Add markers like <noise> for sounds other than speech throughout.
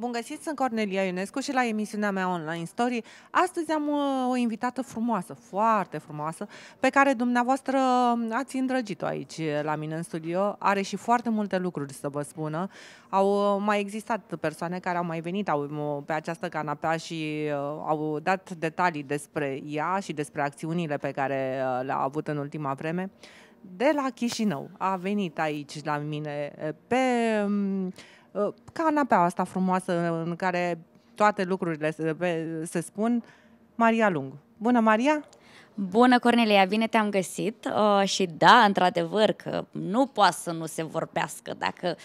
Bun găsit, sunt Cornelia Ionescu și la emisiunea mea online story. Astăzi am uh, o invitată frumoasă, foarte frumoasă, pe care dumneavoastră um, ați îndrăgit-o aici uh, la mine în studio. Are și foarte multe lucruri să vă spună. Au uh, mai existat persoane care au mai venit au, pe această canapea și au dat detalii despre ea și despre acțiunile pe care le-a avut în ultima vreme. De la Chișinău a venit aici la mine pe um, Uh, canapea asta frumoasă în care toate lucrurile se, se spun, Maria Lung. Bună, Maria! Bună, Cornelia, bine te-am găsit uh, și da, într-adevăr că nu poate să nu se vorbească dacă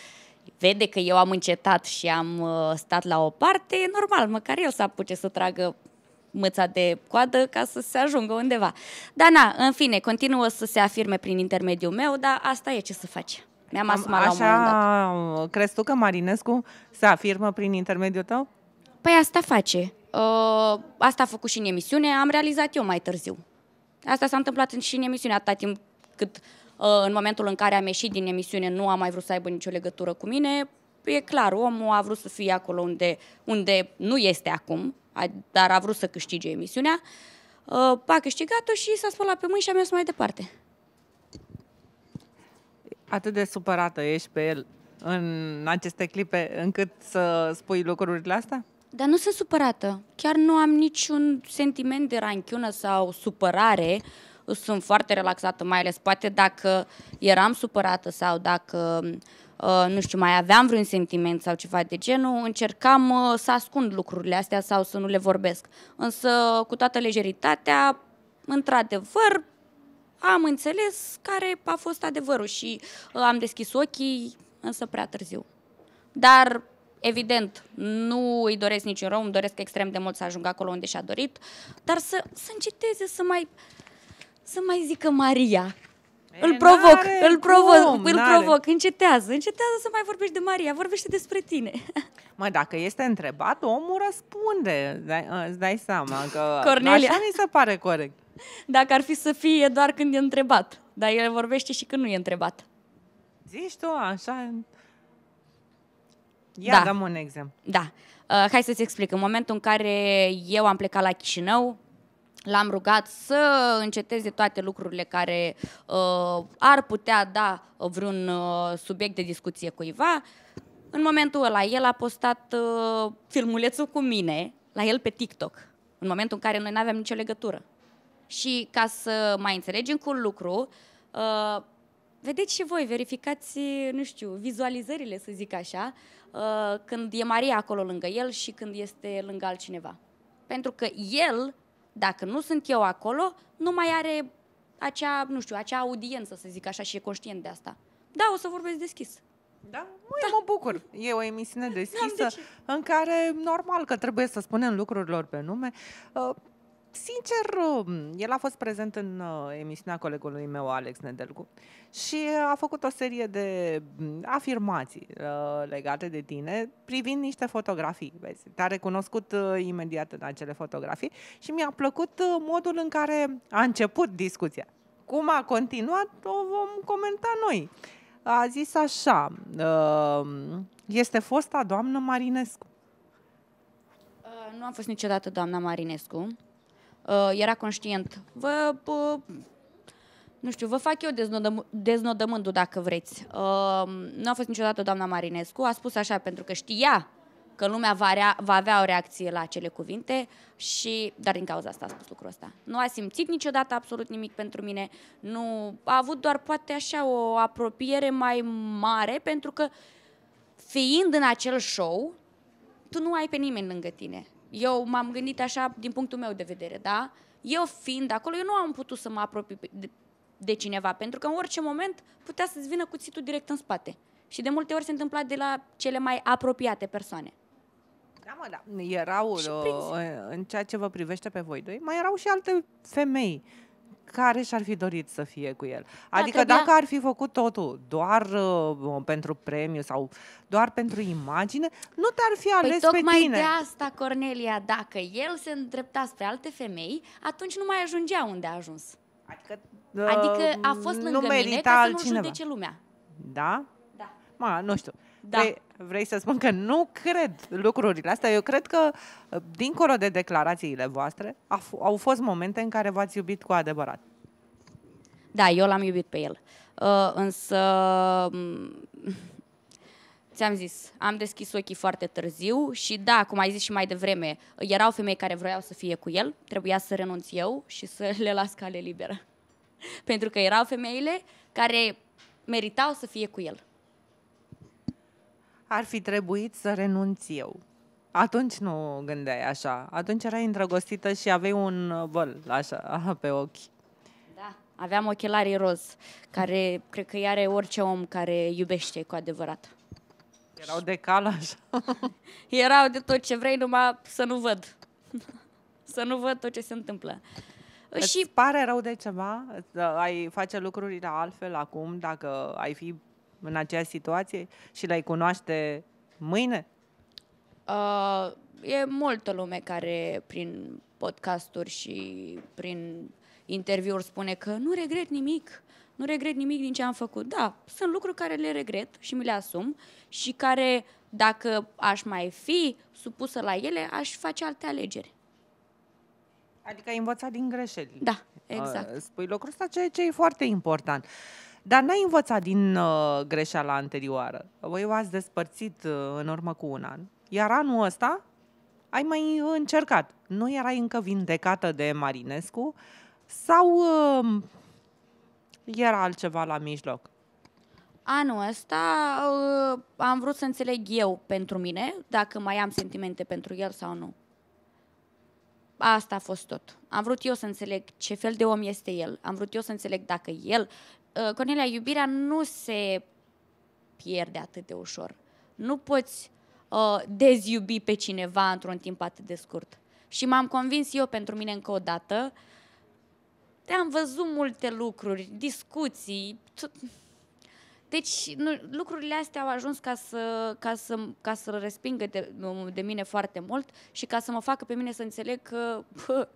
vede că eu am încetat și am uh, stat la o parte, e normal, măcar el să apuce să tragă mâța de coadă ca să se ajungă undeva. Dar na, în fine, continuă să se afirme prin intermediul meu, dar asta e ce să faci. Mi-am asumat Am, așa, la un moment dat. crezi tu că Marinescu se afirmă prin intermediul tău? Păi asta face. Uh, asta a făcut și în emisiune, am realizat eu mai târziu. Asta s-a întâmplat și în emisiune, atâta timp cât uh, în momentul în care am ieșit din emisiune nu a mai vrut să aibă nicio legătură cu mine. E clar, omul a vrut să fie acolo unde, unde nu este acum, dar a vrut să câștige emisiunea. Uh, a câștigat-o și s-a spălat pe mâini și a mers mai departe atât de supărată ești pe el în aceste clipe încât să spui lucrurile astea? Dar nu sunt supărată. Chiar nu am niciun sentiment de ranchiună sau supărare. Sunt foarte relaxată, mai ales poate dacă eram supărată sau dacă uh, nu știu, mai aveam vreun sentiment sau ceva de genul, încercam uh, să ascund lucrurile astea sau să nu le vorbesc. Însă, cu toată lejeritatea, într-adevăr, am înțeles care a fost adevărul și uh, am deschis ochii, însă prea târziu. Dar Evident, nu îi doresc niciun rău, îmi doresc extrem de mult să ajung acolo unde și-a dorit, dar să, să înceteze, să mai, să mai zică Maria. E, îl provoc, îl provoc, cum, îl provoc, încetează, încetează să mai vorbești de Maria, vorbește despre tine. <laughs> Mă, dacă este întrebat, omul răspunde, îți dai seama că Cornelia. așa mi se pare corect. Dacă ar fi să fie doar când e întrebat. Dar el vorbește și când nu e întrebat. Zici tu, așa... Ia, da. dăm un exemplu. Da. Uh, hai să-ți explic. În momentul în care eu am plecat la Chișinău, l-am rugat să înceteze toate lucrurile care uh, ar putea da vreun uh, subiect de discuție cuiva. În momentul ăla, el a postat uh, filmulețul cu mine la el pe TikTok, în momentul în care noi nu aveam nicio legătură. Și ca să mai înțelegem cu lucru, uh, vedeți și voi, verificați, nu știu, vizualizările, să zic așa, uh, când e Maria acolo lângă el și când este lângă altcineva. Pentru că el, dacă nu sunt eu acolo, nu mai are acea, nu știu, acea audiență, să zic așa, și e conștient de asta. Da, o să vorbesc deschis. Da? Măi, da. mă bucur. E o emisiune deschisă de în care normal că trebuie să spunem lucrurilor pe nume. Uh, sincer, um, el a fost prezent în uh, emisiunea colegului meu, Alex Nedelcu, și uh, a făcut o serie de um, afirmații uh, legate de tine privind niște fotografii. Vezi, te-a recunoscut imediat în acele fotografii și mi-a plăcut modul în care a început discuția. Cum a continuat, o vom comenta noi. A zis așa, um, este fosta doamnă Marinescu. Nu am fost niciodată doamna Marinescu. Uh, era conștient. Vă, bă, uh, nu știu, vă fac eu deznodăm, deznodământul dacă vreți. Uh, nu a fost niciodată doamna Marinescu, a spus așa pentru că știa că lumea va, rea, va avea o reacție la acele cuvinte și, dar din cauza asta a spus lucrul ăsta. Nu a simțit niciodată absolut nimic pentru mine, nu a avut doar poate așa o apropiere mai mare pentru că fiind în acel show, tu nu ai pe nimeni lângă tine eu m-am gândit așa din punctul meu de vedere, da? Eu fiind acolo, eu nu am putut să mă apropii de, de cineva, pentru că în orice moment putea să-ți vină cuțitul direct în spate. Și de multe ori se întâmpla de la cele mai apropiate persoane. Da, mă, da. Erau, uh, în ceea ce vă privește pe voi doi, mai erau și alte femei care și-ar fi dorit să fie cu el. Da, adică da, dacă ar fi făcut totul doar uh, pentru premiu sau doar pentru imagine, nu te-ar fi păi ales păi, pe tine. de asta, Cornelia, dacă el se îndrepta spre alte femei, atunci nu mai ajungea unde a ajuns. Adică, uh, adică a uh, fost lângă nu mine ca să nu judece lumea. Da? Da. Ma, nu știu. Da. Păi, Vrei să spun că nu cred lucrurile astea. Eu cred că, uh, dincolo de declarațiile voastre, au fost momente în care v-ați iubit cu adevărat. Da, eu l-am iubit pe el. Uh, însă, mm, ți-am zis, am deschis ochii foarte târziu și da, cum ai zis și mai devreme, erau femei care vroiau să fie cu el, trebuia să renunț eu și să <laughs> le las cale liberă. Pentru că erau femeile care meritau să fie cu el ar fi trebuit să renunț eu. Atunci nu gândeai așa. Atunci erai îndrăgostită și aveai un uh, băl așa <laughs> pe ochi. Da, aveam ochelarii roz, care cred că are orice om care iubește cu adevărat. Erau de cal așa. <laughs> Erau de tot ce vrei, numai să nu văd. <laughs> să nu văd tot ce se întâmplă. Îți și... pare rău de ceva? Uh, ai face lucrurile altfel acum dacă ai fi în aceeași situație și l ai cunoaște mâine? Uh, e multă lume care prin podcasturi și prin interviuri spune că nu regret nimic, nu regret nimic din ce am făcut. Da, sunt lucruri care le regret și mi le asum și care, dacă aș mai fi supusă la ele, aș face alte alegeri. Adică ai învățat din greșeli. Da, uh, exact. Spui lucrul ăsta, ceea ce e foarte important. Uh, dar n-ai învățat din uh, greșeala anterioară. Voi v-ați despărțit uh, în urmă cu un an. Iar anul ăsta ai mai încercat. Nu erai încă vindecată de Marinescu sau uh, era altceva la mijloc? Anul ăsta uh, am vrut să înțeleg eu pentru mine dacă mai am sentimente pentru el sau nu. Asta a fost tot. Am vrut eu să înțeleg ce fel de om este el. Am vrut eu să înțeleg dacă el Uh, Cornelia, iubirea nu se pierde atât de ușor. Nu poți uh, deziubi pe cineva într-un timp atât de scurt. Și m-am convins eu pentru mine încă o dată. Te-am văzut multe lucruri, discuții. Tot... Deci nu, lucrurile astea au ajuns ca să, ca să, ca să respingă de, de mine foarte mult și ca să mă facă pe mine să înțeleg că Pă,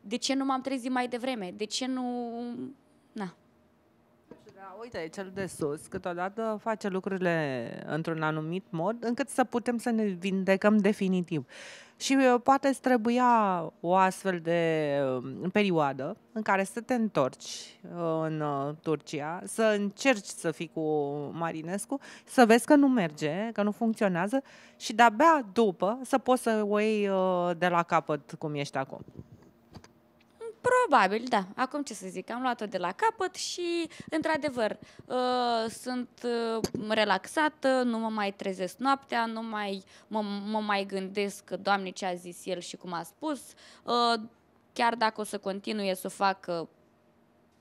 de ce nu m-am trezit mai devreme, de ce nu... Na uite, cel de sus câteodată face lucrurile într-un anumit mod încât să putem să ne vindecăm definitiv. Și uh, poate trebuia o astfel de um, perioadă în care să te întorci uh, în uh, Turcia, să încerci să fii cu Marinescu, să vezi că nu merge, că nu funcționează și de-abia după să poți să o iei de la capăt cum ești acum. Probabil, da. Acum ce să zic, am luat-o de la capăt și, într-adevăr, uh, sunt ă, relaxată, nu mă mai trezesc noaptea, nu mai mă, mă mai gândesc că, Doamne, ce a zis el și cum a spus. Uh, chiar dacă o să continue să o uh,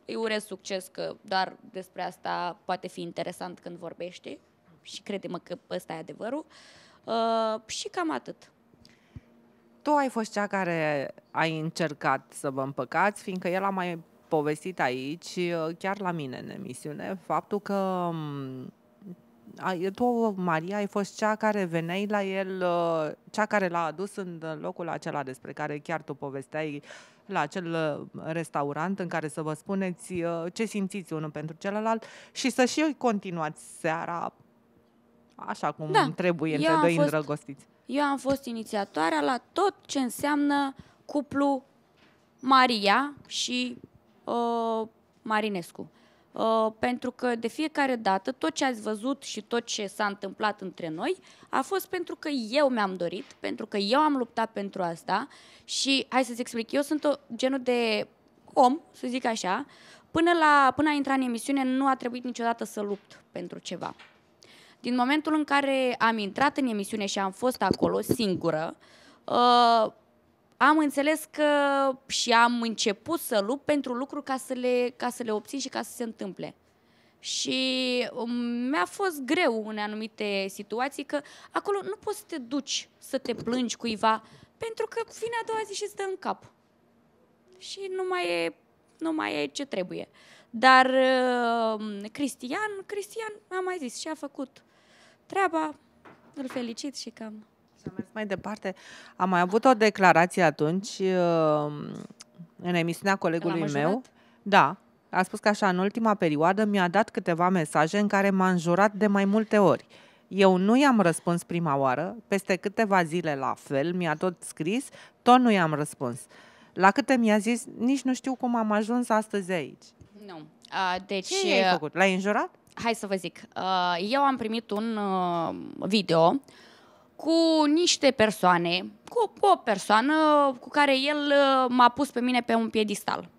îi urez succes că doar despre asta poate fi interesant când vorbește și crede-mă că ăsta e adevărul. Uh, și cam atât tu ai fost cea care ai încercat să vă împăcați, fiindcă el a mai povestit aici, chiar la mine în emisiune, faptul că mm, tu, Maria, ai fost cea care veneai la el, uh, cea care l-a adus în locul acela despre care chiar tu povesteai la acel uh, restaurant în care să vă spuneți uh, ce simțiți unul pentru celălalt și să și continuați seara așa cum da. trebuie între doi fost... îndrăgostiți. Eu am fost inițiatoarea la tot ce înseamnă cuplu Maria și uh, Marinescu. Uh, pentru că de fiecare dată tot ce ați văzut și tot ce s-a întâmplat între noi a fost pentru că eu mi-am dorit, pentru că eu am luptat pentru asta și hai să-ți explic, eu sunt o genul de om, să zic așa, până, la, până a intra în emisiune nu a trebuit niciodată să lupt pentru ceva. Din momentul în care am intrat în emisiune și am fost acolo singură, uh, am înțeles că și am început să lupt pentru lucruri ca să le, ca să le obțin și ca să se întâmple. Și um, mi-a fost greu în anumite situații că acolo nu poți să te duci să te plângi cuiva pentru că vine a doua zi și îți dă în cap. Și nu mai e, nu mai e ce trebuie. Dar uh, Cristian, Cristian, am mai zis, și-a făcut treaba, îl felicit și cam. Să mai departe. Am mai avut o declarație atunci um, în emisiunea colegului meu. Da, a spus că așa, în ultima perioadă mi-a dat câteva mesaje în care m-a înjurat de mai multe ori. Eu nu i-am răspuns prima oară, peste câteva zile la fel, mi-a tot scris, tot nu i-am răspuns. La câte mi-a zis, nici nu știu cum am ajuns astăzi aici. Nu. A, deci, Ce ai făcut? L-ai înjurat? hai să vă zic, uh, eu am primit un uh, video cu niște persoane, cu o persoană cu care el uh, m-a pus pe mine pe un piedistal.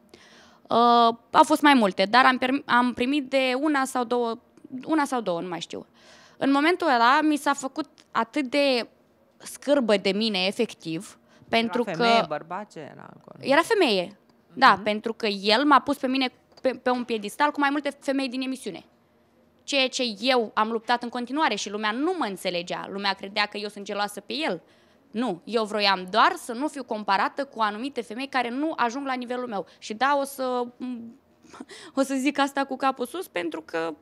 au fost mai multe, dar am, primit de una sau două, una sau două, nu mai știu. În momentul ăla mi s-a făcut atât de scârbă de mine, efectiv, era pentru femeie, că... Era femeie, era acolo? Era femeie, mm-hmm. da, mhm. pentru că el m-a pus pe mine pe, pe un piedistal cu mai multe femei din emisiune ceea ce eu am luptat în continuare și lumea nu mă înțelegea. Lumea credea că eu sunt geloasă pe el. Nu, eu vroiam doar să nu fiu comparată cu anumite femei care nu ajung la nivelul meu. Și da, o să, <laughs> o să zic asta cu capul sus pentru că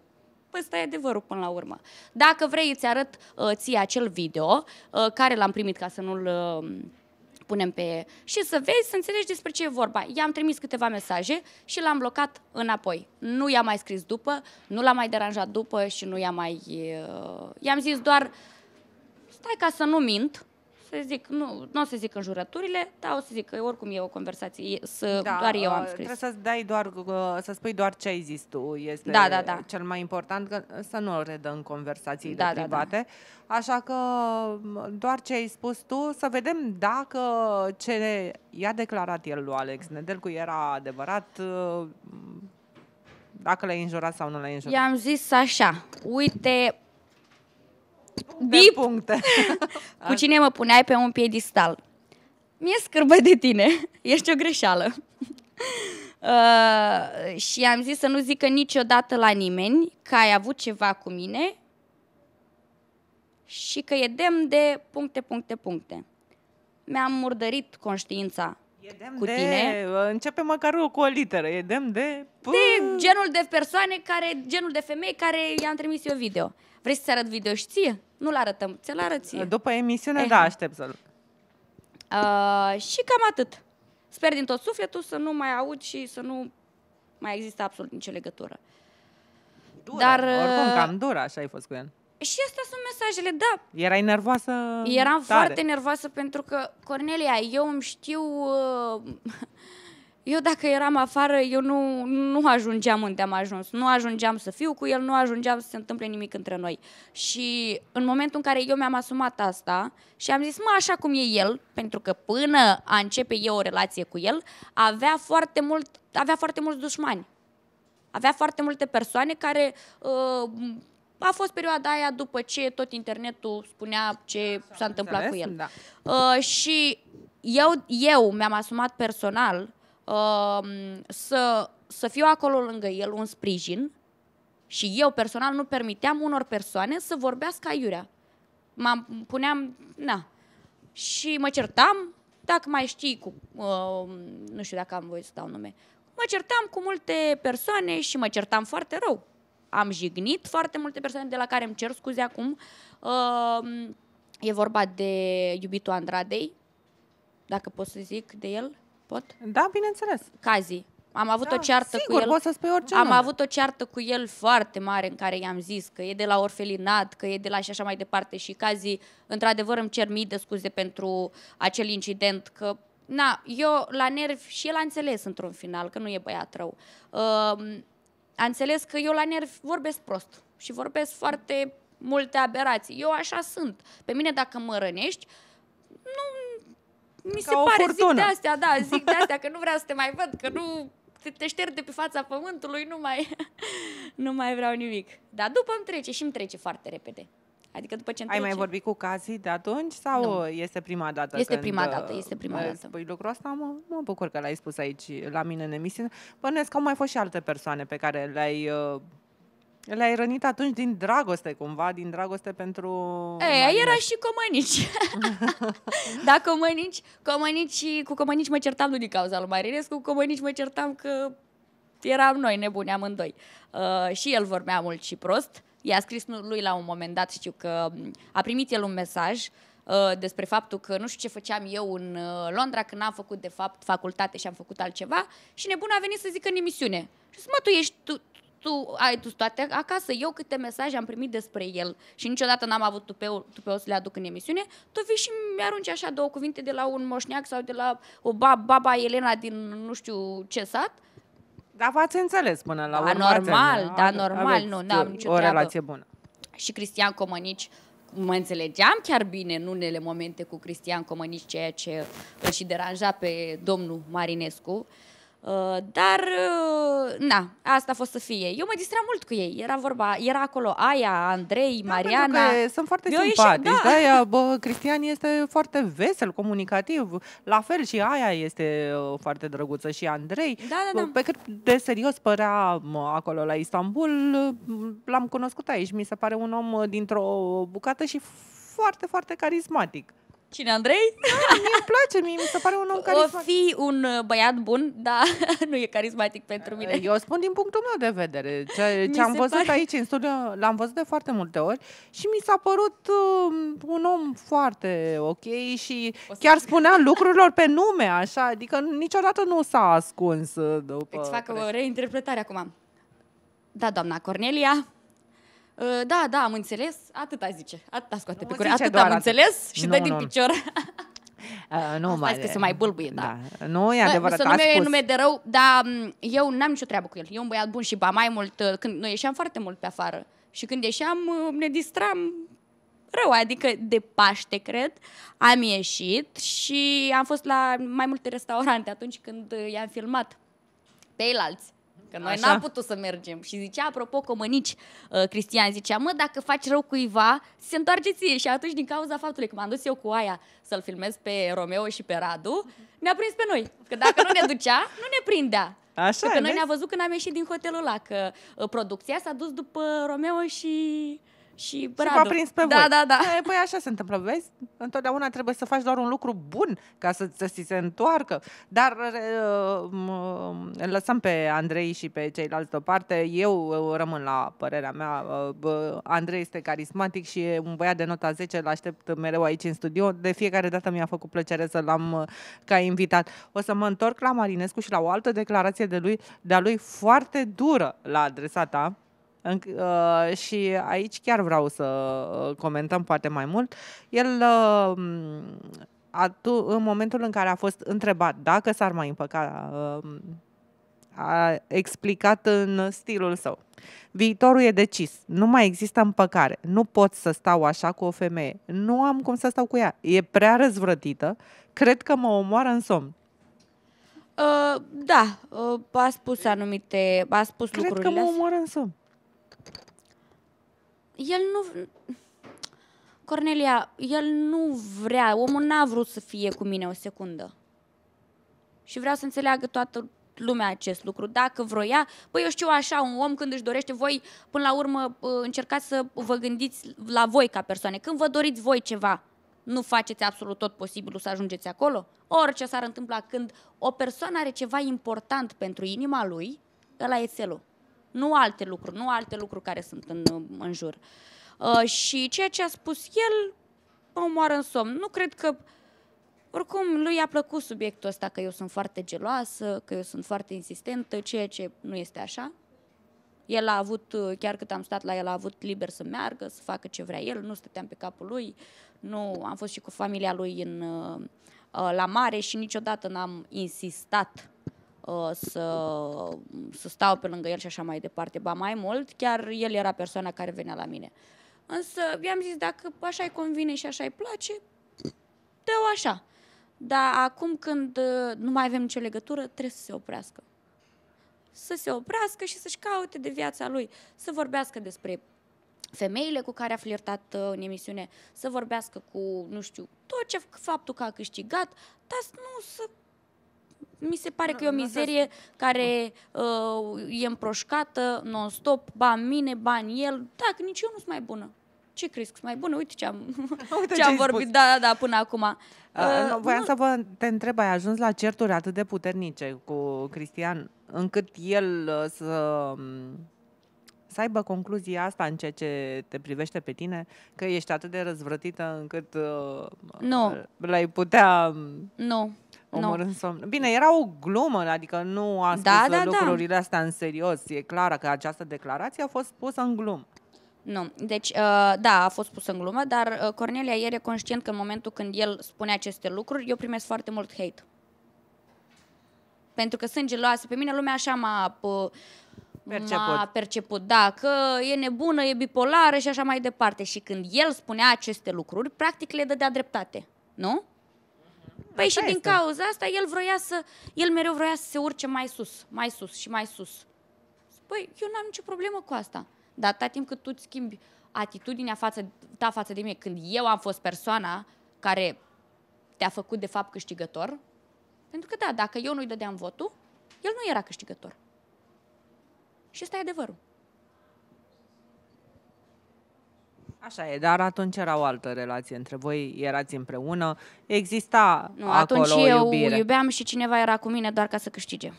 ăsta e adevărul până la urmă. Dacă vrei, îți arăt uh, ție acel video uh, care l-am primit ca să nu-l... Uh, punem pe... și să vezi, să înțelegi despre ce e vorba. I-am trimis câteva mesaje și l-am blocat înapoi. Nu i-am mai scris după, nu l-am mai deranjat după și nu i-am mai... Uh, i-am zis doar, stai ca să nu mint, să zic, nu, nu o să zic jurăturile, dar o să zic că oricum e o conversație, să, da, doar eu am ă, scris. Trebuie să dai doar, ă, să spui doar ce ai zis tu, este da, da, da. cel mai important, că să nu o redă în conversații da, de private. Da, da. da. Așa că doar ce ai spus tu, să vedem dacă ce i-a declarat el lui Alex Nedelcu era adevărat, ă, dacă l-ai înjurat sau nu l-ai înjurat. I-am zis așa, uite, Bip! puncte. <laughs> Cu cine mă puneai pe un piedistal? Mi-e scârbă de tine. <laughs> Ești o greșeală. <laughs> Uh, și am zis să nu zică niciodată la nimeni că ai avut ceva cu mine și că e demn de puncte, puncte, puncte. Mi-am murdărit conștiința E demn cu de, tine. Uh, începe măcar cu o literă, e demn de... Pum. De genul de persoane care, genul de femei care i-am trimis eu video. Vrei să-ți arăt video și ție? Nu-l arătăm, ți-l arăt ție. Uh, după emisiune, eh. da, aștept să-l... Uh, și cam atât. Sper din tot sufletul să nu mai aud și să nu mai există absolut nicio legătură. Dură, Dar, oricum uh, cam dură, așa ai fost cu el. Și astea sunt mesajele, da. Erai nervoasă Eram tare. foarte nervoasă pentru că, Cornelia, eu îmi știu... Uh, eu dacă eram afară, eu nu, nu ajungeam unde am ajuns. Nu ajungeam să fiu cu el, nu ajungeam să se întâmple nimic între noi. Și în momentul în care eu mi-am asumat asta și am zis, mă, așa cum e el, pentru că până a începe eu o relație cu el, avea foarte, mult, avea foarte mulți dușmani. Avea foarte multe persoane care uh, a fost perioada aia după ce tot internetul spunea ce s-a, întâmplat cu el. Da. Uh, și eu, eu mi-am asumat personal uh, să, să fiu acolo lângă el un sprijin și eu personal nu permiteam unor persoane să vorbească aiurea. Mă puneam, na, și mă certam, dacă mai știi cu, uh, nu știu dacă am voie să dau nume, mă certam cu multe persoane și mă certam foarte rău am jignit foarte multe persoane de la care îmi cer scuze acum. Uh, e vorba de iubitul Andradei, dacă pot să zic de el, pot? Da, bineînțeles. Cazi. Am avut da, o ceartă sigur, cu el. Poți să spui orice am nume. avut o ceartă cu el foarte mare în care i-am zis că e de la orfelinat, că e de la și așa mai departe și Cazi, într-adevăr, îmi cer mii de scuze pentru acel incident, că na, eu la nervi și el a înțeles într-un final că nu e băiat rău. Uh, a înțeles că eu la nervi vorbesc prost și vorbesc foarte multe aberații. Eu așa sunt. Pe mine dacă mă rănești, nu mi se pare, furtună. zic de astea, da, <laughs> zic de astea, că nu vreau să te mai văd, că nu te, te șterg de pe fața pământului, nu mai, <laughs> nu mai vreau nimic. Dar după îmi trece și îmi trece foarte repede. Adică după ce Ai mai vorbit cu Cazi de atunci sau nu. este prima dată? Este când prima dată, uh, este prima dată. Păi lucrul ăsta mă, mă bucur că l-ai spus aici la mine în emisiune. Bănuiesc că au mai fost și alte persoane pe care le-ai uh, le-ai rănit atunci din dragoste, cumva, din dragoste pentru... Ei, era și comănici. <laughs> da, comănici, comănici, cu comănici mă certam nu din cauza lui Marinescu, cu comănici mă certam că eram noi nebuni amândoi. Uh, și el vorbea mult și prost. I-a scris lui la un moment dat, știu că a primit el un mesaj uh, despre faptul că nu știu ce făceam eu în uh, Londra când am făcut de fapt facultate și am făcut altceva și nebun a venit să zică în emisiune. Și mă, tu ești, tu, tu ai tu toate acasă, eu câte mesaje am primit despre el și niciodată n-am avut tupeul, tupeul să le aduc în emisiune, tu vii și mi-arunci așa două cuvinte de la un moșneac sau de la o baba Elena din nu știu ce sat dar v-ați înțeles până la da, urmă. Da, normal, da, normal, nu, n-am nicio o treabă. relație bună. Și Cristian Comănici, mă înțelegeam chiar bine în unele momente cu Cristian Comănici, ceea ce îl și deranja pe domnul Marinescu. Uh, Uh, dar, uh, na, asta a fost să fie. Eu mă distram mult cu ei. Era vorba, era acolo Aia, Andrei, da, Mariana. că sunt foarte eu simpatici. da. Aia, bă, Cristian este foarte vesel, comunicativ. La fel și Aia este uh, foarte drăguță și Andrei. Da, da, da. Pe cât de serios părea acolo la Istanbul, l-am cunoscut aici. Mi se pare un om dintr-o bucată și foarte, foarte carismatic. Cine, Andrei? Da, mie îmi place, mie mi se pare un om carismatic. O fi un uh, băiat bun, dar <laughs> nu e carismatic pentru mine. Eu spun din punctul meu de vedere. Ce, ce am văzut pare... aici în studiu, l-am văzut de foarte multe ori și mi s-a părut uh, un om foarte ok și să... chiar spunea lucrurilor pe nume, așa, adică niciodată nu s-a ascuns uh, după... Îți fac o reinterpretare acum. Da, doamna Cornelia, Ă, da, da, am înțeles, atâta zice, atâta scoate nu pe cură, atâta am înțeles și nu, dă din nu. picior. Uh, <laughs> <laughs> nu Asta mai, că se mai bâlbuie, da. da. Nu e adevărat, Să nu spus. nume de rău, dar eu n-am nicio treabă cu el. Eu un băiat bun și ba mai mult, ă, când noi ieșeam foarte mult pe afară și când ieșeam ne distram rău, adică de Paște, cred, am ieșit și am fost la mai multe restaurante atunci când i-am filmat pe alți. Că noi Așa? n-am putut să mergem. Și zicea, apropo, comănici, uh, Cristian, zicea, mă, dacă faci rău cuiva, se întoarce ție. Și atunci, din cauza faptului că m-am dus eu cu aia să-l filmez pe Romeo și pe Radu, ne-a prins pe noi. Că dacă nu ne ducea, nu ne prindea. Așa, că noi ne-a văzut când am ieșit din hotelul ăla, că uh, producția s-a dus după Romeo și... Și, Radu. și v-a prins pe da, voi. Da, da, da. Păi așa se întâmplă, vezi? Întotdeauna trebuie să faci doar un lucru bun ca să, să ți se întoarcă. Dar lăsăm pe Andrei și pe ceilalți deoparte. Eu rămân la părerea mea. Andrei este carismatic și e un băiat de nota 10. L-aștept mereu aici în studio. De fiecare dată mi-a făcut plăcere să l-am ca invitat. O să mă întorc la Marinescu și la o altă declarație de, lui, de a lui foarte dură la adresa ta în, uh, și aici chiar vreau să uh, comentăm poate mai mult. El uh, um, atu- în momentul în care a fost întrebat dacă s-ar mai împăca, uh, a explicat în stilul său. Viitorul e decis. Nu mai există împăcare. Nu pot să stau așa cu o femeie. Nu am cum să stau cu ea. E prea răzvrătită. Cred că mă omoară în somn. Uh, da, uh, a spus anumite, a spus Cred lucrurile. Cred că mă omoară în somn el nu... Cornelia, el nu vrea, omul n-a vrut să fie cu mine o secundă. Și vreau să înțeleagă toată lumea acest lucru. Dacă vroia, păi eu știu așa, un om când își dorește, voi până la urmă uh, încercați să vă gândiți la voi ca persoane. Când vă doriți voi ceva, nu faceți absolut tot posibilul să ajungeți acolo? Orice s-ar întâmpla când o persoană are ceva important pentru inima lui, ăla e țelul nu alte lucruri, nu alte lucruri care sunt în, în jur. Uh, și ceea ce a spus el mă omoară în somn. Nu cred că oricum, lui a plăcut subiectul ăsta că eu sunt foarte geloasă, că eu sunt foarte insistentă, ceea ce nu este așa. El a avut, chiar cât am stat la el, a avut liber să meargă, să facă ce vrea el, nu stăteam pe capul lui, nu, am fost și cu familia lui în, uh, la mare și niciodată n-am insistat Uh, să, să stau pe lângă el și așa mai departe. Ba mai mult, chiar el era persoana care venea la mine. Însă i-am zis, dacă așa îi convine și așa îi place, dă-o așa. Dar acum când uh, nu mai avem nicio legătură, trebuie să se oprească. Să se oprească și să-și caute de viața lui, să vorbească despre femeile cu care a flirtat uh, în emisiune, să vorbească cu, nu știu, tot ce faptul că a câștigat, dar nu să mi se pare că e o da, mizerie care da. uh, e împroșcată, non-stop, bani mine, bani el. Dacă nici eu nu sunt mai bună. Ce crezi că sunt mai bună? Uite ce am, <laughs> Uite ce am vorbit, da, da, da, până acum. Uh, uh, voiam nu. să vă te întreb, ai ajuns la certuri atât de puternice cu Cristian, încât el uh, să um, să aibă concluzia asta în ceea ce te privește pe tine, că ești atât de răzvrătită încât uh, nu. l-ai putea... Um, nu omor no. în somn. Bine, era o glumă, adică nu a da, spus da, da, lucrurile da. astea în serios. E clară că această declarație a fost pusă în glumă. Nu. Deci, uh, da, a fost pusă în glumă, dar uh, Cornelia ieri e conștient că în momentul când el spune aceste lucruri, eu primesc foarte mult hate. Pentru că sunt geloasă. Pe mine lumea așa m-a, uh, perceput. m-a perceput. Da, că e nebună, e bipolară și așa mai departe. Și când el spunea aceste lucruri, practic le dădea dreptate. Nu? Păi Asta și este. din cauza asta el vroia să, el mereu vroia să se urce mai sus, mai sus și mai sus. Păi, eu n-am nicio problemă cu asta. Dar atâta timp cât tu îți schimbi atitudinea față, ta față de mine, când eu am fost persoana care te-a făcut de fapt câștigător, pentru că da, dacă eu nu-i dădeam votul, el nu era câștigător. Și ăsta e adevărul. Așa e, dar atunci era o altă relație între voi, erați împreună, exista nu, acolo atunci eu iubire. iubeam și cineva era cu mine doar ca să câștige.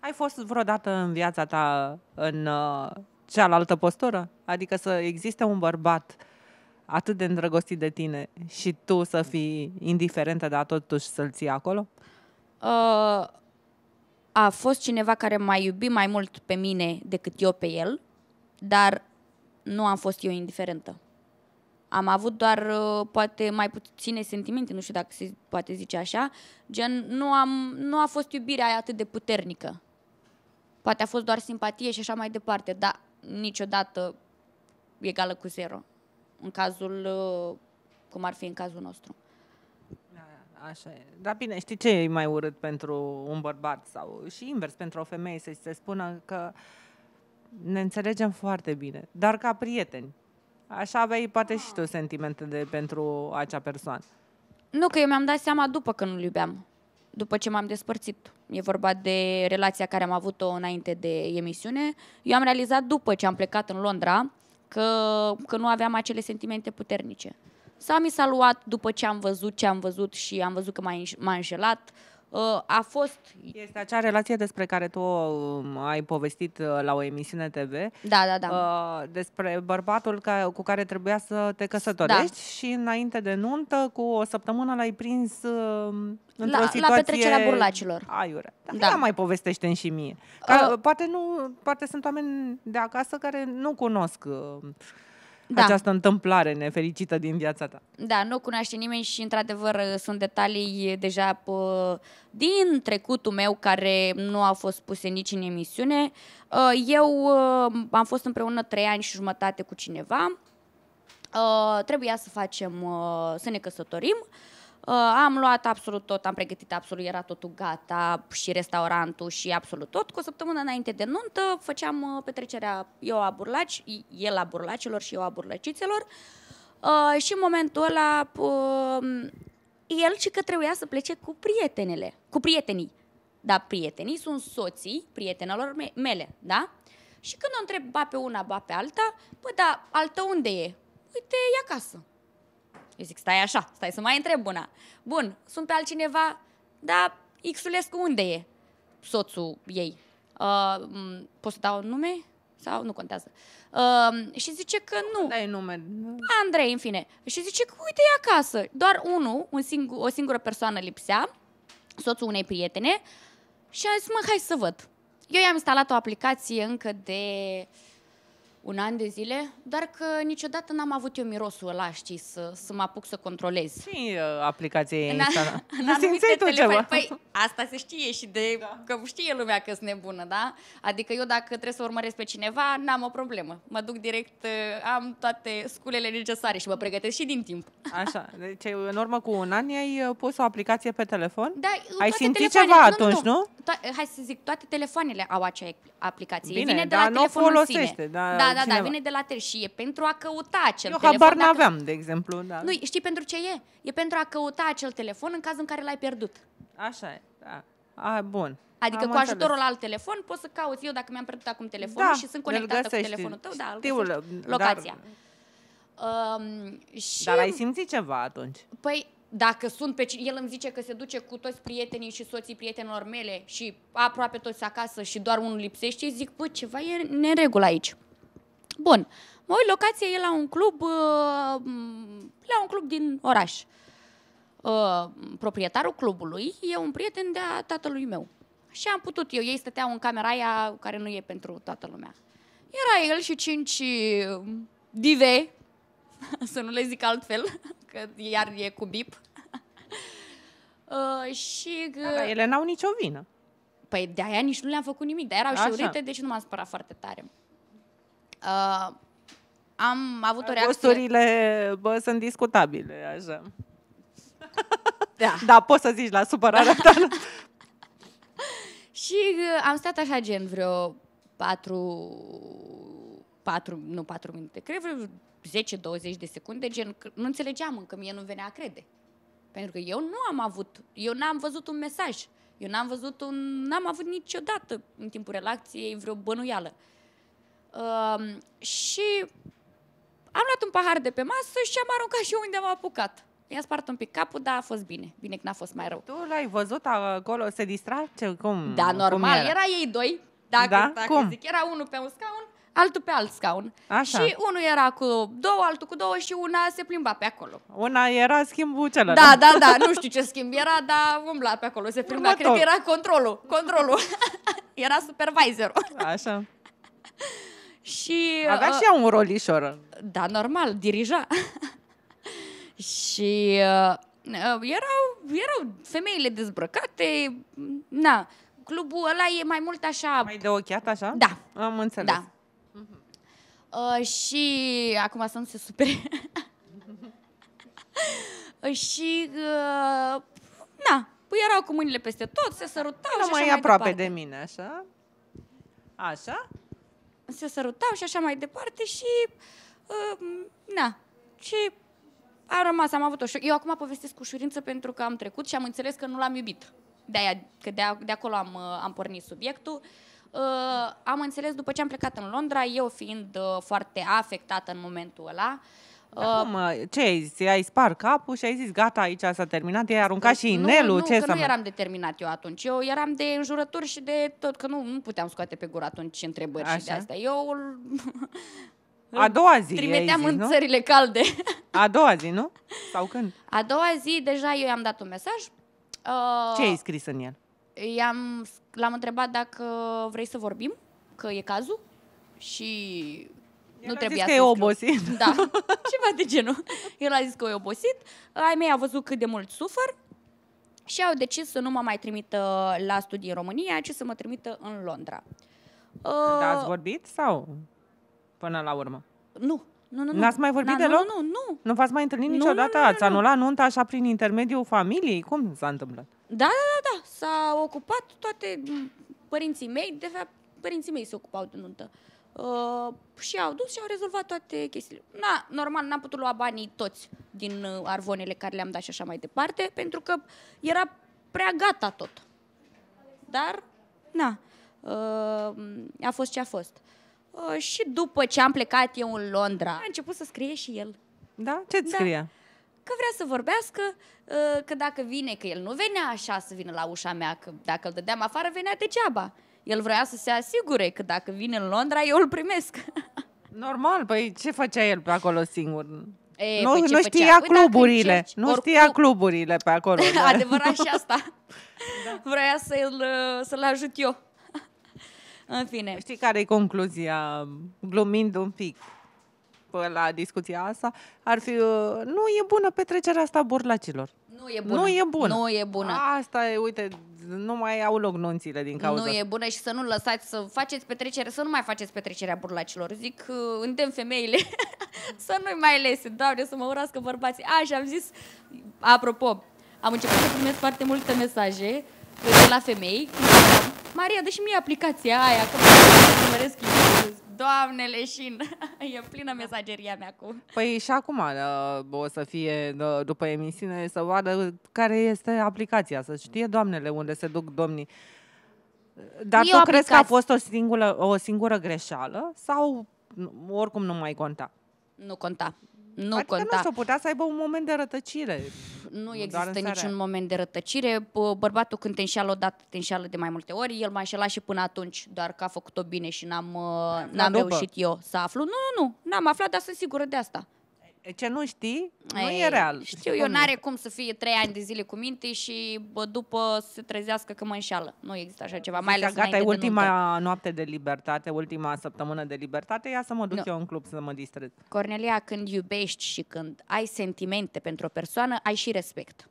Ai fost vreodată în viața ta în uh, cealaltă postură? Adică să existe un bărbat atât de îndrăgostit de tine și tu să fii indiferentă, dar totuși să-l ții acolo? Uh, a fost cineva care m-a iubit mai mult pe mine decât eu pe el, dar nu am fost eu indiferentă. Am avut doar uh, poate mai puține sentimente, nu știu dacă se poate zice așa, gen nu, am, nu a fost iubirea aia atât de puternică. Poate a fost doar simpatie și așa mai departe, dar niciodată egală cu zero. În cazul, uh, cum ar fi în cazul nostru. Da, așa e. Dar bine, știi ce e mai urât pentru un bărbat sau și invers pentru o femeie să se spună că uh, ne înțelegem foarte bine, dar ca prieteni. Așa aveai poate și tu sentimente de, pentru acea persoană. Nu, că eu mi-am dat seama după că nu-l iubeam, după ce m-am despărțit. E vorba de relația care am avut-o înainte de emisiune. Eu am realizat după ce am plecat în Londra că, că nu aveam acele sentimente puternice. Sau mi s-a luat după ce am văzut ce am văzut și am văzut că m-a înșelat, Uh, a fost... Este acea relație despre care tu um, ai povestit uh, la o emisiune TV. Da, da, da. Uh, despre bărbatul cu care trebuia să te căsătorești da. și înainte de nuntă, cu o săptămână l-ai prins um, într-o la, situație... La petrecerea burlacilor. Aiure. Dar da. mai povestește și mie. Ca, uh, poate, nu, poate sunt oameni de acasă care nu cunosc... Uh, da. această întâmplare nefericită din viața ta. Da, nu cunoaște nimeni și, într-adevăr, sunt detalii deja pă, din trecutul meu care nu au fost puse nici în emisiune. Ă, eu ă, am fost împreună trei ani și jumătate cu cineva. Ă, trebuia să facem, să ne căsătorim. Uh, am luat absolut tot, am pregătit absolut, era totul gata și restaurantul și absolut tot. Cu o săptămână înainte de nuntă făceam uh, petrecerea eu a burlaci, el a burlacilor și eu a burlăcițelor. Uh, și în momentul ăla uh, el și că trebuia să plece cu prietenele, cu prietenii. Da, prietenii sunt soții prietenelor me- mele, da? Și când o întreb ba pe una, ba pe alta, bă, da, altă unde e? Uite, e acasă. Eu zic, stai așa, stai să mai întreb una. Bun, sunt pe altcineva, dar Xulescu unde e? Soțul ei. Uh, pot să dau nume? Sau nu contează. Uh, și zice că nu. Dai nume. Andrei, în fine. Și zice că uite e acasă. Doar unul, un singur, o singură persoană lipsea, soțul unei prietene, și a zis, mă, hai să văd. Eu i-am instalat o aplicație încă de un an de zile, doar că niciodată n-am avut eu mirosul ăla, știi, să, să mă apuc să controlez. Și uh, aplicație în, Insta. <laughs> simțeai tu ceva. Păi, asta se știe și de da. că știe lumea că sunt nebună, da? Adică eu dacă trebuie să urmăresc pe cineva, n-am o problemă. Mă duc direct, uh, am toate sculele necesare și mă pregătesc și din timp. <laughs> Așa, deci uh, în urmă cu un an ai uh, pus o aplicație pe telefon? Da, ai simțit ceva nu, atunci, nu? nu? To- hai să zic, toate telefoanele au acea aplicație. Bine, Vine de dar la nu folosește. Da, da, da da, cineva. da, vine de la tel și e pentru a căuta acel Eu telefon. Eu habar dacă... n-aveam, de exemplu. Da. Nu, știi pentru ce e? E pentru a căuta acel telefon în cazul în care l-ai pierdut. Așa e, da. A, bun. Adică Am cu ajutorul înțeles. alt telefon poți să cauți eu dacă mi-am pierdut acum telefonul da, și sunt conectată cu telefonul tău, da, știu, dar... locația. Dar, um, și... dar ai simțit ceva atunci? Păi, dacă sunt pe el îmi zice că se duce cu toți prietenii și soții prietenilor mele și aproape toți acasă și doar unul lipsește, zic, bă, ceva e neregul aici. Bun. Mă uit, locația e la un club, uh, la un club din oraș. Uh, proprietarul clubului e un prieten de-a tatălui meu. Și am putut eu. Ei stăteau în camera aia care nu e pentru toată lumea. Era el și cinci uh, dive, <laughs> să nu le zic altfel, <laughs> că iar e cu bip. <laughs> Uh, și... Da, dar ele n-au nicio vină. Păi de aia nici nu le-am făcut nimic, dar erau Așa. și urite, deci nu m-am spărat foarte tare. Uh, am avut o reacție... Gusturile bă, sunt discutabile, așa. <laughs> Da. da, poți să zici la supărarea <laughs> ta. și uh, am stat așa gen vreo patru, patru nu patru minute, cred vreo 10-20 de secunde, gen nu înțelegeam încă, mie nu venea a crede. Pentru că eu nu am avut, eu n-am văzut un mesaj, eu n-am văzut un, n-am avut niciodată în timpul relației vreo bănuială și am luat un pahar de pe masă și am aruncat și eu unde am apucat. I-a spart un pic capul, dar a fost bine. Bine că n-a fost mai rău. Tu l-ai văzut acolo, se distrage? Cum? Da, normal. Cum era? era ei doi. Dacă, da? dacă cum? zic, era unul pe un scaun, altul pe alt scaun. Așa. Și unul era cu două, altul cu două și una se plimba pe acolo. Una era schimbul celălalt. Da, da, da, nu știu ce schimb era, dar umbla pe acolo, se plimba. Următor. Cred că era controlul, controlul. <laughs> era supervisorul. Așa. Și, Avea uh, și ea un rolișor. Da, normal, dirija. <laughs> și uh, erau, erau femeile dezbrăcate, na, clubul ăla e mai mult așa... Mai de ochiat așa? Da. Am înțeles. Da. uh și acum să nu se supere. <laughs> și, uh, na, păi erau cu mâinile peste tot, se sărutau și așa mai, mai aproape departe. de mine, așa? Așa? se sărutau și așa mai departe și, uh, na, și a rămas, am avut o Eu acum povestesc cu ușurință pentru că am trecut și am înțeles că nu l-am iubit. De-aia, că de, de acolo am, uh, am pornit subiectul. Uh, am înțeles după ce am plecat în Londra, eu fiind uh, foarte afectată în momentul ăla, uh, Uh, acum, ce ai zis? Ai spart capul și ai zis, gata, aici s-a terminat, i-ai aruncat și inelul, nu, nu, ce că să nu eram determinat eu atunci, eu eram de înjurături și de tot, că nu, nu puteam scoate pe gură atunci întrebări Așa. și de asta. Eu A doua zi Trimiteam zis, în nu? țările calde. A doua zi, nu? Sau când? A doua zi, deja eu i-am dat un mesaj. Uh, ce ai scris în el? I-am, l-am întrebat dacă vrei să vorbim, că e cazul și el nu a trebuia zis că e obosit. Scriu. Da, <laughs> ceva de genul. El a zis că e obosit, ai mei a văzut cât de mult sufăr și au decis să nu mă mai trimită la studii în România, ci să mă trimită în Londra. Da, ați vorbit sau până la urmă? Nu, nu, nu, nu. N-ați mai vorbit Na, da, deloc? Nu, nu, nu. Nu v-ați mai întâlnit nu, niciodată? Nu, nu, nu, ați anulat nunta așa prin intermediul familiei? Cum s-a întâmplat? Da, da, da, da. S-a ocupat toate părinții mei, de fapt, părinții mei se ocupau de nuntă. Uh, Uh, și au dus și au rezolvat toate chestiile. Na, normal, n-am putut lua banii toți din uh, arvonele care le-am dat și așa mai departe, pentru că era prea gata tot. Dar, na, uh, a fost ce a fost. Uh, și după ce am plecat eu în Londra, a început să scrie și el. Da? ce da. scrie? Că vrea să vorbească, uh, că dacă vine, că el nu venea așa să vină la ușa mea, că dacă îl dădeam afară, venea degeaba. El vrea să se asigure că dacă vine în Londra, eu îl primesc. <laughs> Normal, păi ce făcea el pe acolo singur? E, nu, păi nu știa păcea? cluburile, Uite, nu oricum... cluburile pe acolo. <laughs> Da. Adevărat și asta. da. Vrea să-l, să-l ajut eu. <laughs> în fine. Știi care e concluzia, glumind un pic? la discuția asta, ar fi, nu e bună petrecerea asta burlacilor. Nu e bună. Nu e bună. Nu e bună. Asta e, uite, nu mai au loc nunțile din cauza. Nu e bună și să nu lăsați să faceți petrecere, să nu mai faceți petrecerea burlacilor. Zic, uh, întem femeile <laughs> să nu-i mai lese, doamne, să mă urască bărbații. A, și am zis, apropo, am început să primesc foarte multe mesaje de la femei. Maria, dă și mie aplicația aia, că mă urmăresc Doamne, leșin! <laughs> E plină mesageria mea cu... Păi și acum uh, o să fie, uh, după emisiune, să vadă care este aplicația, să știe doamnele unde se duc domnii. Dar Eu tu aplicați. crezi că a fost o singură, o singură greșeală sau oricum nu mai conta? Nu conta nu adică conta. nu știu, putea să aibă un moment de rătăcire. Nu există niciun moment de rătăcire. Bărbatul când te înșeală odată, te înșeală de mai multe ori. El m-a înșelat și până atunci, doar că a făcut-o bine și n-am, uh, da, n-am reușit eu să aflu. Nu, nu, nu, n-am aflat, dar sunt sigură de asta. Ce nu știi, nu Ei, e real. Știu, eu n-are cum să fie trei ani de zile cu minte și bă, după să se trezească că mă înșeală. Nu există așa ceva, mai ales Gata, e ultima de noapte de libertate, ultima săptămână de libertate, ia să mă duc nu. eu în club să mă distrez. Cornelia, când iubești și când ai sentimente pentru o persoană, ai și respect.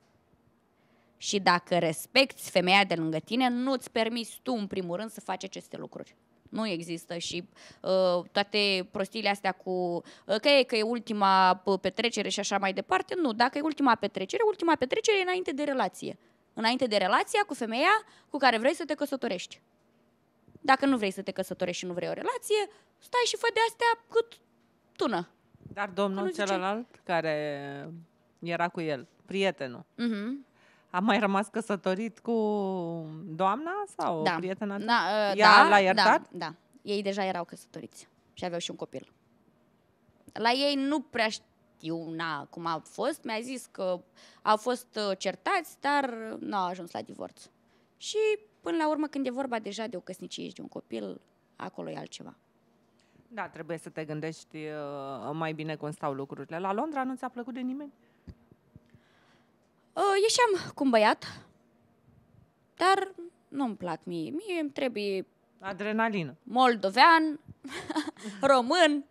Și dacă respecti femeia de lângă tine, nu-ți permiți tu, în primul rând, să faci aceste lucruri. Nu există și uh, toate prostiile astea cu uh, că e, că e ultima uh, petrecere și așa mai departe. Nu, dacă e ultima petrecere, ultima petrecere e înainte de relație. Înainte de relația cu femeia cu care vrei să te căsătorești. Dacă nu vrei să te căsătorești și nu vrei o relație, stai și fă de astea cât tună. Dar domnul celălalt care era cu el, prietenul, uh-huh. A mai rămas căsătorit cu doamna sau da. prietena ta? Da, uh, Ea da, l-a iertat? Da, da. Ei deja erau căsătoriți și aveau și un copil. La ei nu prea știu na, cum a fost. Mi-a zis că au fost ă, certați, dar nu au ajuns la divorț. Și până la urmă, când e vorba deja de o căsnicie și de un copil, acolo e altceva. Da, trebuie să te gândești ă, mai bine cum stau lucrurile. La Londra nu ți-a plăcut de nimeni? Uh, ieșeam cu un băiat, dar nu-mi plac mie. Mie îmi trebuie... Adrenalină. Moldovean, <laughs> român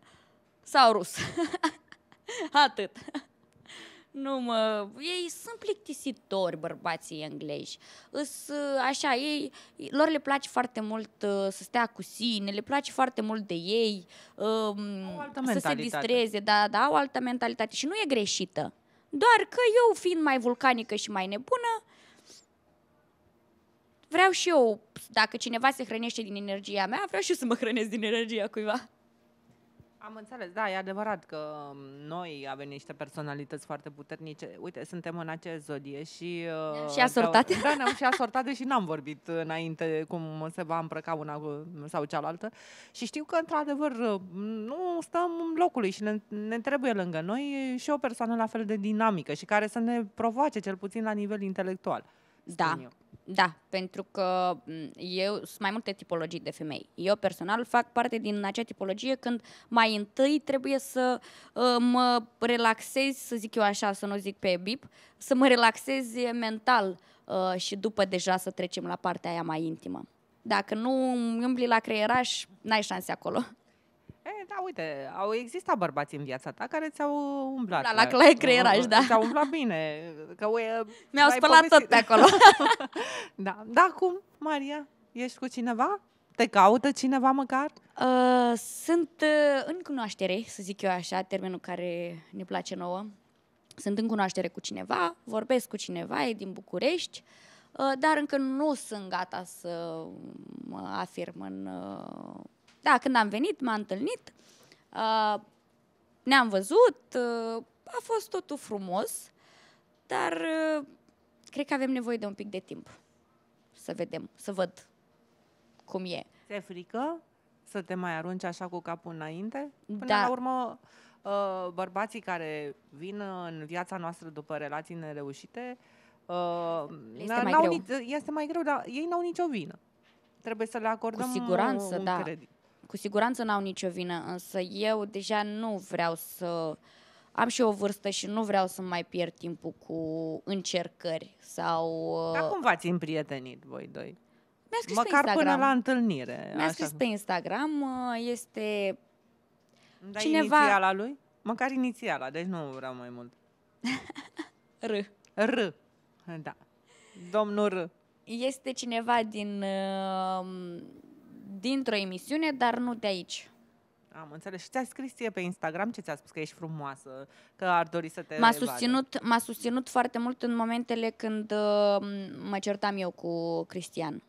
sau rus. <laughs> Atât. Nu mă, ei sunt plictisitori bărbații englezi. Îs, uh, așa, ei, lor le place foarte mult uh, să stea cu sine, le place foarte mult de ei, um, uh, să se distreze, da, da, au altă mentalitate și nu e greșită. Doar că eu, fiind mai vulcanică și mai nebună, vreau și eu, dacă cineva se hrănește din energia mea, vreau și eu să mă hrănesc din energia cuiva. Am înțeles, da, e adevărat că um, noi avem niște personalități foarte puternice. Uite, suntem în acest zodie și... Uh, și asortate. Da, ne-am și asortate și n-am vorbit înainte cum se va îmbrăca una sau cealaltă. Și știu că, într-adevăr, uh, nu stăm în locului și ne, ne trebuie lângă noi și o persoană la fel de dinamică și care să ne provoace, cel puțin la nivel intelectual. Da. Eu. Da, pentru că eu sunt mai multe tipologii de femei. Eu personal fac parte din acea tipologie când mai întâi trebuie să uh, mă relaxez, să zic eu așa, să nu zic pe bip, să mă relaxez mental uh, și după deja să trecem la partea aia mai intimă. Dacă nu umbli la creieraș, n-ai șanse acolo. E, da, uite, au existat bărbați în viața ta care ți-au umblat. La, la, la creieraj, da. Ți-au umblat bine. Că, ue, Mi-au spălat povestit. tot pe acolo. <laughs> da. da, cum, Maria? Ești cu cineva? Te caută cineva măcar? Uh, sunt uh, în cunoaștere, să zic eu așa, termenul care ne place nouă. Sunt în cunoaștere cu cineva, vorbesc cu cineva, e din București, uh, dar încă nu sunt gata să mă afirm în uh, da, când am venit, m-a întâlnit, uh, ne-am văzut, uh, a fost totul frumos, dar uh, cred că avem nevoie de un pic de timp să vedem, să văd cum e. Te e frică să te mai arunci așa cu capul înainte? Până da. la urmă, uh, bărbații care vin în viața noastră după relații nereușite, uh, este mai greu. Ni- este mai greu, dar ei n-au nicio vină. Trebuie să le acordăm cu siguranță, un da. credit cu siguranță n-au nicio vină, însă eu deja nu vreau să... Am și o vârstă și nu vreau să mai pierd timpul cu încercări sau... Uh, Dar cum v-ați împrietenit voi doi? Mi-a scris Măcar pe Instagram. până la întâlnire. Mi-a scris așa. pe Instagram, uh, este da, cineva... inițiala lui? Măcar inițiala, deci nu vreau mai mult. <laughs> R. R. Da. Domnul R. Este cineva din uh, dintr-o emisiune, dar nu de aici. Am înțeles. Și ți-a scris ție pe Instagram ce ți-a spus că ești frumoasă, că ar dori să te m-a susținut, m-a susținut foarte mult în momentele când uh, mă certam eu cu Cristian.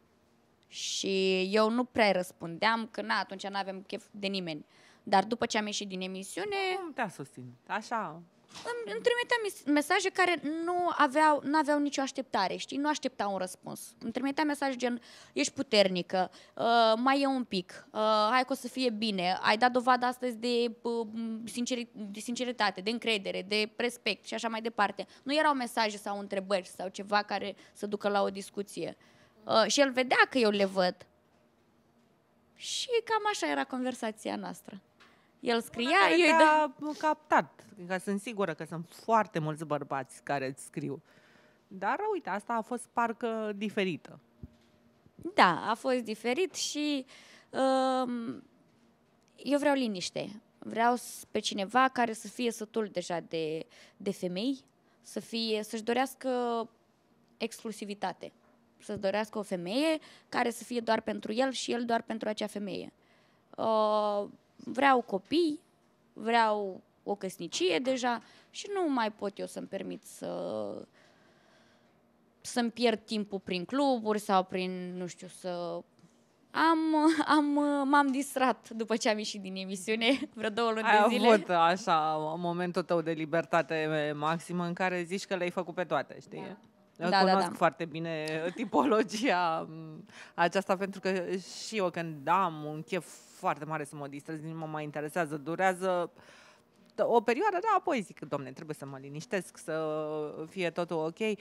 Și eu nu prea răspundeam, că na, atunci nu avem chef de nimeni. Dar după ce am ieșit din emisiune... Nu te-a susținut, așa, îmi, îmi trimitea mesaje care nu aveau, nu aveau nicio așteptare, știi? Nu așteptau un răspuns. Îmi trimitea mesaje gen, ești puternică, uh, mai e un pic, uh, hai că o să fie bine, ai dat dovadă astăzi de, uh, sinceri, de sinceritate, de încredere, de respect și așa mai departe. Nu erau mesaje sau întrebări sau ceva care să ducă la o discuție. Uh, și el vedea că eu le văd. Și cam așa era conversația noastră. El scria, eu îi dă... captat, că sunt sigură că sunt foarte mulți bărbați care îți scriu. Dar, uite, asta a fost parcă diferită. Da, a fost diferit și um, eu vreau liniște. Vreau pe cineva care să fie sătul deja de, de femei, să fie, să-și dorească exclusivitate. Să-și dorească o femeie care să fie doar pentru el și el doar pentru acea femeie. Uh, vreau copii, vreau o căsnicie deja și nu mai pot eu să-mi permit să să-mi pierd timpul prin cluburi sau prin, nu știu, să... Am, am, m-am distrat după ce am ieșit din emisiune <laughs> vreo două luni Ai de zile. Ai avut așa momentul tău de libertate maximă în care zici că le-ai făcut pe toate, știi? Da. Eu da, da cunosc da, da. foarte bine <laughs> tipologia mm, aceasta pentru că și eu când am un chef foarte mare să mă distrez, nu mă mai interesează, durează o perioadă, da, apoi zic, domne, trebuie să mă liniștesc, să fie totul ok. Uh,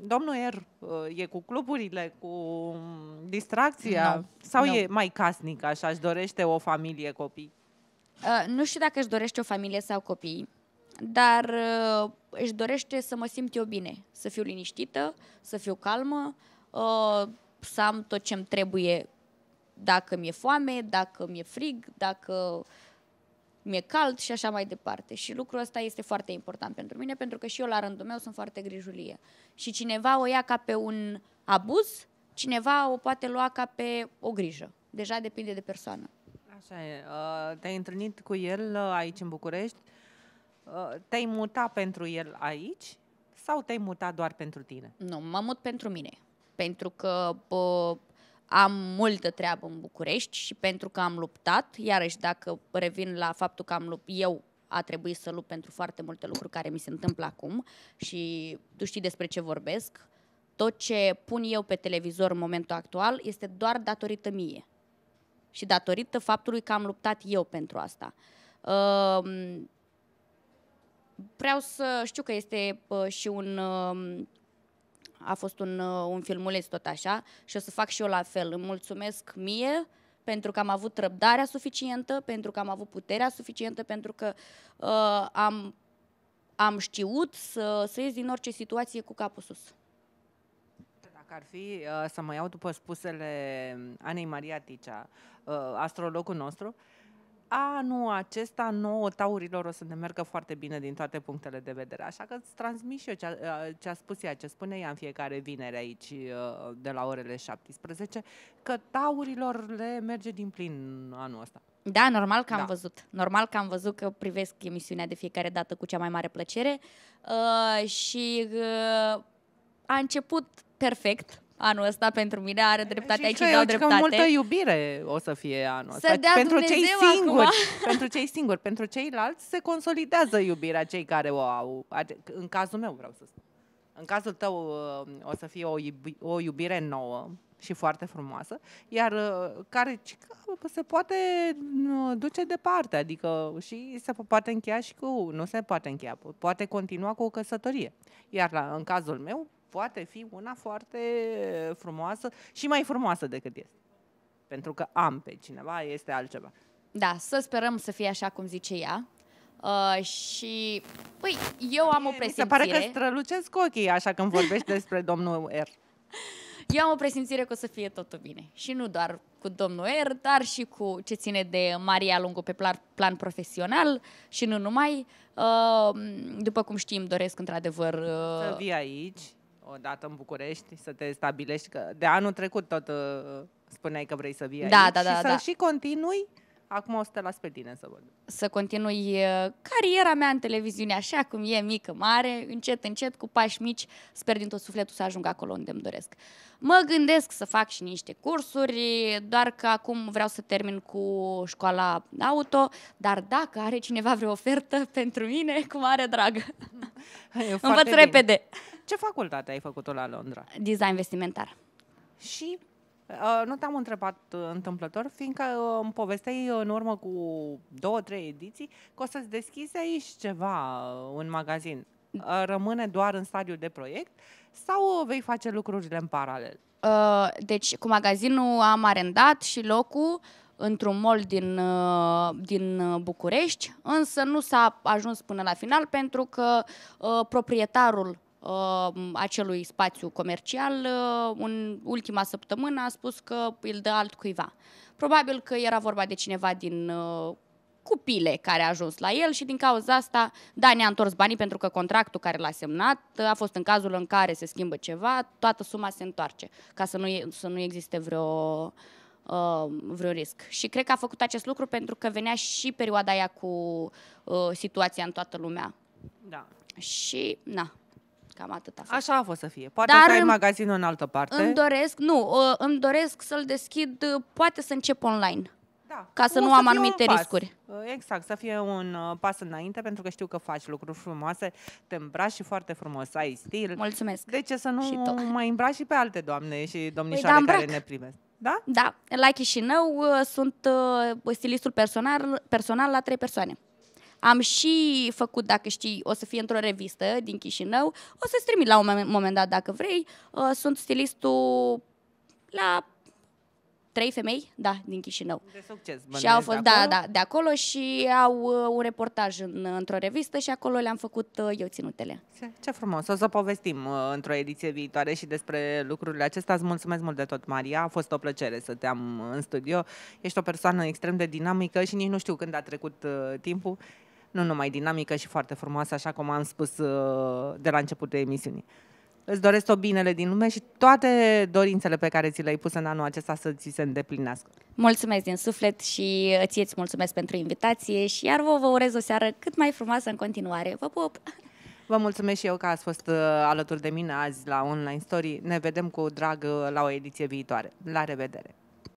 domnul R er, uh, e cu cluburile, cu mm, distracția no, sau no. e mai casnic așa, își dorește o familie, copii? Uh, nu știu dacă își dorește o familie sau copii, dar își dorește să mă simt eu bine, să fiu liniștită, să fiu calmă, să am tot ce-mi trebuie dacă mi-e foame, dacă mi-e frig, dacă mi-e cald și așa mai departe. Și lucrul ăsta este foarte important pentru mine, pentru că și eu la rândul meu sunt foarte grijulie. Și cineva o ia ca pe un abuz, cineva o poate lua ca pe o grijă. Deja depinde de persoană. Așa e. Uh, te-ai întâlnit cu el uh, aici în București? Uh, te-ai mutat pentru el aici sau te-ai mutat doar pentru tine? Nu, mă mut pentru mine. Pentru că am multă treabă în București și pentru că am luptat, iarăși dacă revin la faptul că am lupt, eu a trebuit să lupt pentru foarte multe lucruri care mi se întâmplă acum și tu știi despre ce vorbesc, tot ce pun eu pe televizor în momentul actual este doar datorită mie și datorită faptului că am luptat eu pentru asta. Ehm, vreau să știu că este uh, și un um, a fost un, uh, un filmuleț tot așa și o să fac și eu la fel. Îmi mulțumesc mie pentru că am avut răbdarea suficientă, pentru că am avut puterea suficientă, pentru că uh, am, am știut să, să ies din orice situație cu capul sus. Dacă ar fi uh, să mă iau după spusele Anei Maria Ticea, uh, astrologul nostru, uh, nu, acesta nouă taurilor o să ne meargă foarte bine din toate punctele de vedere. Așa că îți transmit și eu ce a, ă, ce a spus ea, ce spune ea în fiecare vinere aici ă, de la orele 17, că taurilor le merge din plin anul ăsta. Da, normal că am da. văzut. Normal că am văzut că privesc emisiunea de fiecare dată cu cea mai mare plăcere uh, și uh, a început perfect anul ăsta pentru mine, are dreptate și aici, că, dau dreptate. Că multă iubire o să fie anul ăsta. Să dea pentru Dumnezeu cei singuri, acum. <laughs> pentru cei singuri, pentru ceilalți se consolidează iubirea cei care o au. În cazul meu vreau să spun. În cazul tău uh, o să fie o, o iubire nouă și foarte frumoasă, iar uh, care se poate uh, duce departe, adică și se poate încheia și cu, nu se poate încheia, poate continua cu o căsătorie. Iar la, în cazul meu, poate fi una foarte frumoasă și mai frumoasă decât este. Pentru că am pe cineva, este altceva. Da, să sperăm să fie așa cum zice ea. Uh, și, păi, eu am o presimțire... Mi se pare că strălucesc ochii așa când vorbești despre domnul R. Eu am o presimțire că o să fie totul bine. Și nu doar cu domnul R, dar și cu ce ține de Maria Lungu pe plan, plan profesional și nu numai. Uh, după cum știm, doresc într-adevăr... Uh, să vii aici o dată în București, să te stabilești, că de anul trecut tot uh, spuneai că vrei să vii da, aici da, da, și să da. și continui. Acum o să te las pe tine să văd. Să continui uh, cariera mea în televiziune așa cum e, mică, mare, încet, încet, cu pași mici, sper din tot sufletul să ajung acolo unde îmi doresc. Mă gândesc să fac și niște cursuri, doar că acum vreau să termin cu școala auto, dar dacă are cineva vreo ofertă <laughs> pentru mine, cu mare drag. Învăț repede. Ce facultate ai făcut-o la Londra? Design vestimentar. Și uh, nu te-am întrebat uh, întâmplător, fiindcă uh, îmi povesteai în urmă cu două, trei ediții că o să-ți deschizi aici ceva, un magazin. Rămâne doar în stadiul de proiect sau vei face lucrurile în paralel? Deci cu magazinul am arendat și locul într-un mall din, din București, însă nu s-a ajuns până la final pentru că proprietarul uh, acelui spațiu comercial, uh, în ultima săptămână a spus că îl dă altcuiva. Probabil că era vorba de cineva din uh, cupile care a ajuns la el și din cauza asta, da, ne-a întors banii pentru că contractul care l-a semnat uh, a fost în cazul în care se schimbă ceva, toată suma se întoarce, ca să nu, să nu existe vreo, uh, vreo risc. Și cred că a făcut acest lucru pentru că venea și perioada aia cu uh, situația în toată lumea. Da. Și, na, Cam atât a fost. Așa a fost să fie. Poate Dar să ai îmi, magazinul în altă parte. Îmi doresc, nu, ă, îmi doresc să-l deschid, ă, poate să încep online. Da. Ca să o nu să am anumite riscuri. Ă, exact, să fie un pas înainte, pentru că știu că faci lucruri frumoase, te îmbraci și foarte frumos, ai stil. Mulțumesc. De ce să nu mai îmbraci și pe alte doamne și domnișoare păi, da, care ne primesc? Da? Da. La și sunt stilistul personal, personal la trei persoane. Am și făcut, dacă știi, o să fie într-o revistă din Chișinău, o să-ți trimit la un moment dat dacă vrei. Uh, sunt stilistul la trei femei, da, din Chișinău. De succes, și au fost, da, da, de acolo și au uh, un reportaj în, într-o revistă și acolo le-am făcut uh, eu ținutele. Ce, ce frumos, o să povestim într-o ediție viitoare și despre lucrurile acestea. Îți mulțumesc mult de tot, Maria, a fost o plăcere să te am în studio. Ești o persoană extrem de dinamică și nici nu știu când a trecut uh, timpul nu numai dinamică și foarte frumoasă, așa cum am spus uh, de la începutul emisiunii. Îți doresc o binele din lume și toate dorințele pe care ți le-ai pus în anul acesta să ți se îndeplinească. Mulțumesc din suflet și ție îți mulțumesc pentru invitație și iar vă, vă urez o seară cât mai frumoasă în continuare. Vă pup! Vă mulțumesc și eu că ați fost uh, alături de mine azi la Online Story. Ne vedem cu drag uh, la o ediție viitoare. La revedere!